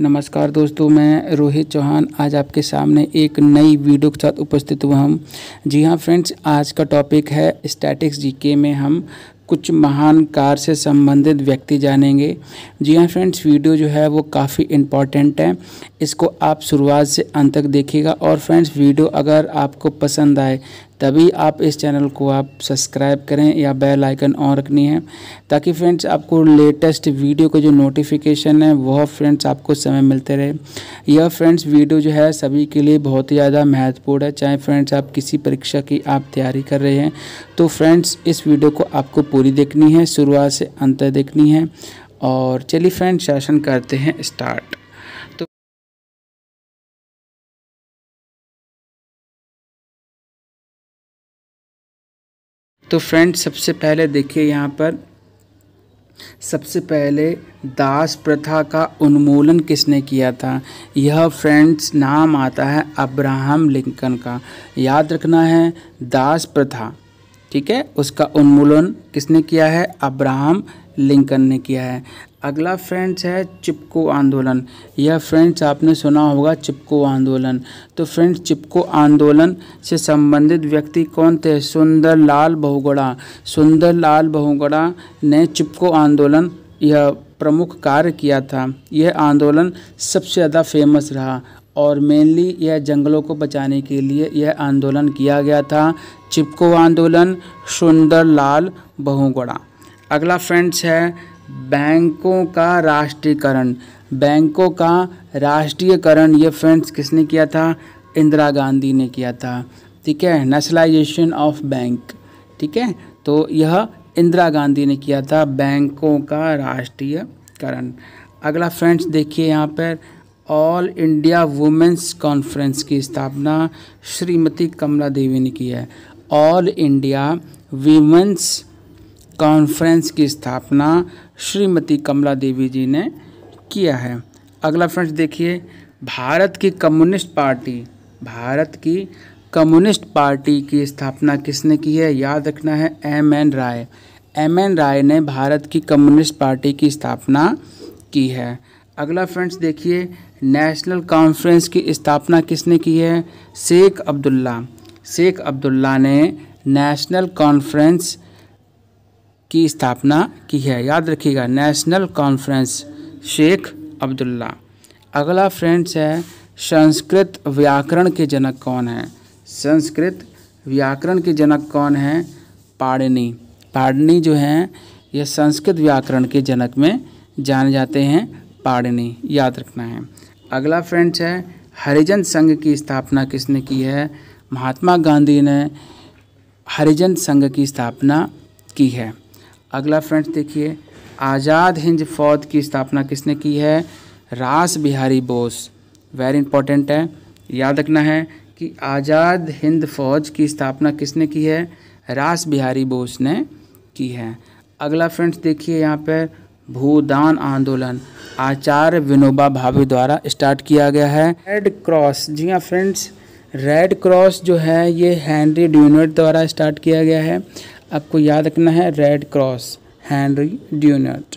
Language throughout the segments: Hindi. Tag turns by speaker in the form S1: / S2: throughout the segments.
S1: नमस्कार दोस्तों मैं रोहित चौहान आज आपके सामने एक नई वीडियो के साथ उपस्थित हुआ हूँ जी हाँ फ्रेंड्स आज का टॉपिक है स्टैटिक्स जीके में हम कुछ महान कार से संबंधित व्यक्ति जानेंगे जी हाँ फ्रेंड्स वीडियो जो है वो काफ़ी इम्पॉर्टेंट है इसको आप शुरुआत से अंत तक देखिएगा और फ्रेंड्स वीडियो अगर आपको पसंद आए तभी आप इस चैनल को आप सब्सक्राइब करें या बेल आइकन ऑन रखनी है ताकि फ्रेंड्स आपको लेटेस्ट वीडियो का जो नोटिफिकेशन है वह फ्रेंड्स आपको समय मिलते रहे यह फ्रेंड्स वीडियो जो है सभी के लिए बहुत ही ज़्यादा महत्वपूर्ण है चाहे फ्रेंड्स आप किसी परीक्षा की आप तैयारी कर रहे हैं तो फ्रेंड्स इस वीडियो को आपको पूरी देखनी है शुरुआत से अंत देखनी है और चलिए फ्रेंड्स सेशन करते हैं स्टार्ट तो फ्रेंड सबसे पहले देखिए यहाँ पर सबसे पहले दास प्रथा का उन्मूलन किसने किया था यह फ्रेंड्स नाम आता है अब्राहम लिंकन का याद रखना है दास प्रथा ठीक है उसका उन्मूलन किसने किया है अब्राहम लिंकन ने किया है अगला फ्रेंड्स है चिपको आंदोलन यह फ्रेंड्स आपने सुना होगा चिपको आंदोलन तो फ्रेंड्स चिपको आंदोलन से संबंधित व्यक्ति कौन थे सुंदरलाल बहुगुणा सुंदरलाल बहुगुणा ने चिपको आंदोलन यह प्रमुख कार्य किया था यह आंदोलन सबसे ज़्यादा फेमस रहा और मेनली यह जंगलों को बचाने के लिए यह आंदोलन किया गया था चिपको आंदोलन सुंदरलाल बहुगुणा अगला फ्रेंड्स है बैंकों का राष्ट्रीयकरण बैंकों का राष्ट्रीयकरण ये फ्रेंड्स किसने किया था इंदिरा गांधी ने किया था ठीक है नेशनलाइजेशन ऑफ बैंक ठीक है तो यह इंदिरा गांधी ने किया था बैंकों का राष्ट्रीयकरण अगला फ्रेंड्स देखिए यहाँ पर ऑल इंडिया वुमेंस कॉन्फ्रेंस की स्थापना श्रीमती कमला देवी ने की है ऑल इंडिया वीमेंस कॉन्फ्रेंस की स्थापना श्रीमती कमला देवी जी ने किया है अगला फ्रेंड्स देखिए भारत की कम्युनिस्ट पार्टी भारत की कम्युनिस्ट पार्टी की स्थापना किसने की है याद रखना है M N Roy M N Roy ने भारत की कम्युनिस्ट पार्टी की स्थापना की है अगला फ्रेंड्स देखिए नेशनल कॉन्फ्रेंस की स्थापना किसने की है शेख अब्दुल्ला शेख अब्दुल्ला ने नेशनल कॉन्फ्रेंस की स्थापना की है याद रखिएगा नेशनल कॉन्फ्रेंस शेख अब्दुल्ला अगला फ्रेंड्स है संस्कृत व्याकरण के जनक कौन है संस्कृत व्याकरण के जनक कौन है पाड़नी पाड़नी जो हैं यह संस्कृत व्याकरण के जनक में जाने जाते हैं पाड़नी याद रखना है अगला फ्रेंड्स है हरिजन संघ की स्थापना किसने की है महात्मा गांधी ने हरिजन संघ की स्थापना की है अगला फ्रेंड्स देखिए आज़ाद हिंद फौज की स्थापना किसने की है रास बिहारी बोस वेरी इंपॉर्टेंट है याद रखना है कि आज़ाद हिंद फौज की स्थापना किसने की है रास बिहारी बोस ने की है अगला फ्रेंड्स देखिए यहाँ पर भूदान आंदोलन आचार्य विनोबा भावे द्वारा स्टार्ट किया गया है रेड क्रॉस जी हाँ फ्रेंड्स रेड क्रॉस जो है ये हैंनरी ड्यूनर द्वारा स्टार्ट किया गया है आपको याद रखना है red cross Henry Dunant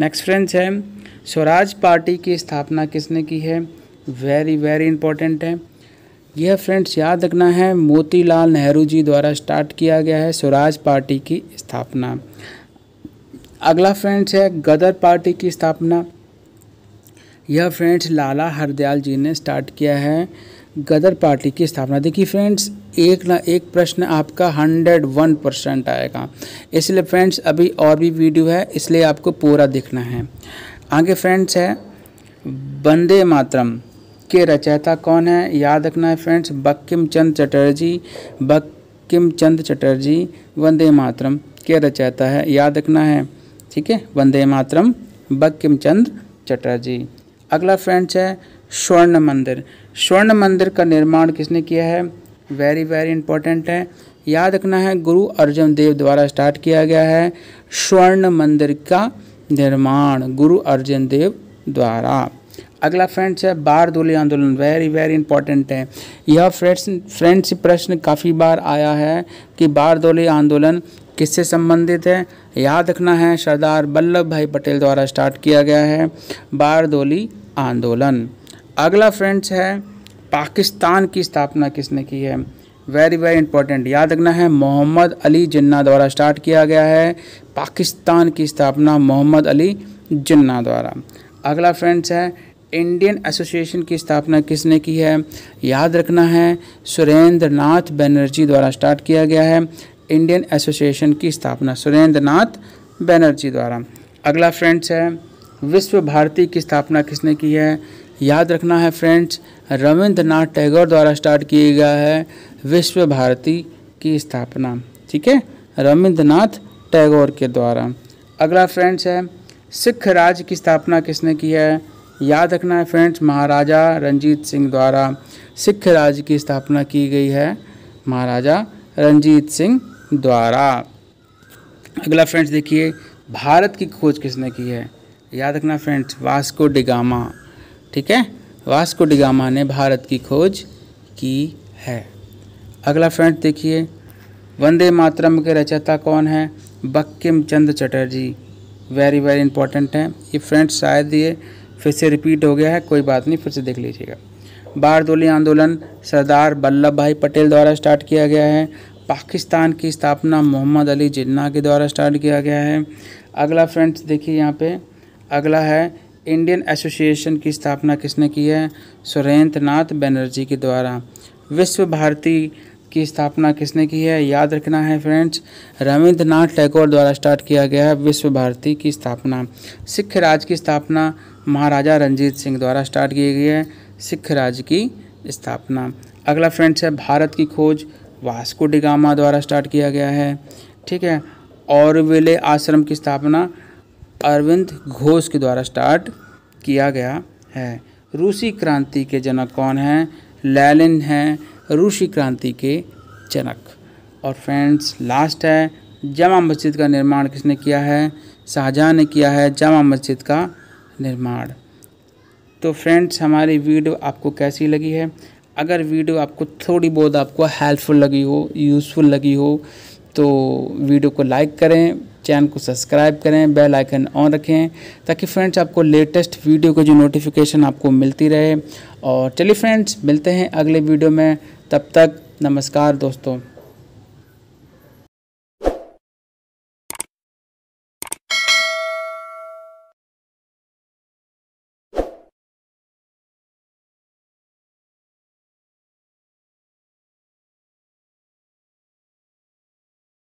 S1: next friends है स्वराज पार्टी की स्थापना किसने की है वेरी वेरी इंपॉर्टेंट है यह फ्रेंड्स याद रखना है मोतीलाल नेहरू जी द्वारा स्टार्ट किया गया है स्वराज पार्टी की स्थापना अगला फ्रेंड्स है गदर पार्टी की स्थापना यह फ्रेंड्स लाला हरदयाल जी ने स्टार्ट किया है गदर पार्टी की स्थापना देखिए फ्रेंड्स एक ना एक प्रश्न आपका 101 परसेंट आएगा इसलिए फ्रेंड्स अभी और भी वीडियो है इसलिए आपको पूरा देखना है आगे फ्रेंड्स है वंदे मातरम के रचयिता कौन है याद रखना है फ्रेंड्स बक्किम चंद चटर्जी बक्किम चंद चटर्जी वंदे मातरम के रचयिता है याद रखना है ठीक है वंदे मातरम बक्किम चंद चटर्जी अगला फ्रेंड्स है स्वर्ण मंदिर स्वर्ण मंदिर का निर्माण किसने किया है वेरी वेरी इंपॉर्टेंट है याद रखना है गुरु अर्जुन देव द्वारा स्टार्ट किया गया है स्वर्ण मंदिर का निर्माण गुरु अर्जन देव द्वारा अगला फ्रेंड्स है बार आंदोलन वेरी वेरी इंपॉर्टेंट है यह फ्रेंड्स फ्रेंड्स प्रश्न काफ़ी बार आया है कि बार आंदोलन किससे संबंधित है याद रखना है सरदार वल्लभ भाई पटेल द्वारा स्टार्ट किया गया है बारदोली आंदोलन अगला फ्रेंड्स है पाकिस्तान की स्थापना किसने की है वेरी वेरी इंपॉर्टेंट याद रखना है मोहम्मद अली जिन्ना द्वारा स्टार्ट किया गया है पाकिस्तान की स्थापना मोहम्मद अली जिन्ना द्वारा अगला फ्रेंड्स है इंडियन एसोसिएशन की स्थापना किसने की है याद रखना है सुरेंद्र नाथ बनर्जी द्वारा स्टार्ट किया गया है इंडियन एसोसिएशन की स्थापना सुरेंद्र नाथ बनर्जी द्वारा अगला फ्रेंड्स है विश्व भारती की स्थापना किसने की है याद रखना है फ्रेंड्स रविंद्रनाथ टैगोर द्वारा स्टार्ट किया गया है विश्व भारती की स्थापना ठीक है रविंद्रनाथ टैगोर के द्वारा अगला फ्रेंड्स है सिख राज्य की स्थापना किसने की है याद रखना है फ्रेंड्स महाराजा रंजीत सिंह द्वारा सिख राज्य की स्थापना की गई है महाराजा रंजीत सिंह द्वारा अगला फ्रेंड्स देखिए भारत की खोज किसने की है याद रखना फ्रेंड्स वास्को डिगामा ठीक है वास्को डिगामा ने भारत की खोज की है अगला फ्रेंड देखिए वंदे मातरम के रचयिता कौन है Bankim Chand Chatterjee very very important है ये फ्रेंड शायद ये फिर से रिपीट हो गया है कोई बात नहीं फिर से देख लीजिएगा बारदोली आंदोलन सरदार वल्लभ भाई पटेल द्वारा स्टार्ट किया गया है पाकिस्तान की स्थापना मोहम्मद अली जिन्ना के द्वारा स्टार्ट किया गया है अगला फ्रेंड्स देखिए यहाँ पे अगला है इंडियन एसोसिएशन की स्थापना किसने की है सुरेंद्र नाथ बनर्जी के द्वारा विश्व भारती की स्थापना किसने की है याद रखना है फ्रेंड्स रविंद्रनाथ टैगोर द्वारा स्टार्ट किया गया है विश्व भारती की स्थापना सिख राज की स्थापना महाराजा रंजीत सिंह द्वारा स्टार्ट की गई है सिख राज की स्थापना अगला फ्रेंड्स है भारत की खोज वास्को डिगामा द्वारा स्टार्ट किया गया है ठीक है और विले आश्रम की स्थापना अरविंद घोष के द्वारा स्टार्ट किया गया है रूसी क्रांति के जनक कौन हैं लैलिन हैं रूसी क्रांति के जनक और फ्रेंड्स लास्ट है जामा मस्जिद का निर्माण किसने किया है शाहजहाँ ने किया है जामा मस्जिद का निर्माण तो फ्रेंड्स हमारी वीडियो आपको कैसी लगी है अगर वीडियो आपको थोड़ी बहुत आपको हेल्पफुल लगी हो यूज़फुल लगी हो तो वीडियो को लाइक करें चैनल को सब्सक्राइब करें बेल आइकन ऑन रखें ताकि फ्रेंड्स आपको लेटेस्ट वीडियो की जो नोटिफिकेशन आपको मिलती रहे और चलिए फ्रेंड्स मिलते हैं अगले वीडियो में तब तक नमस्कार दोस्तों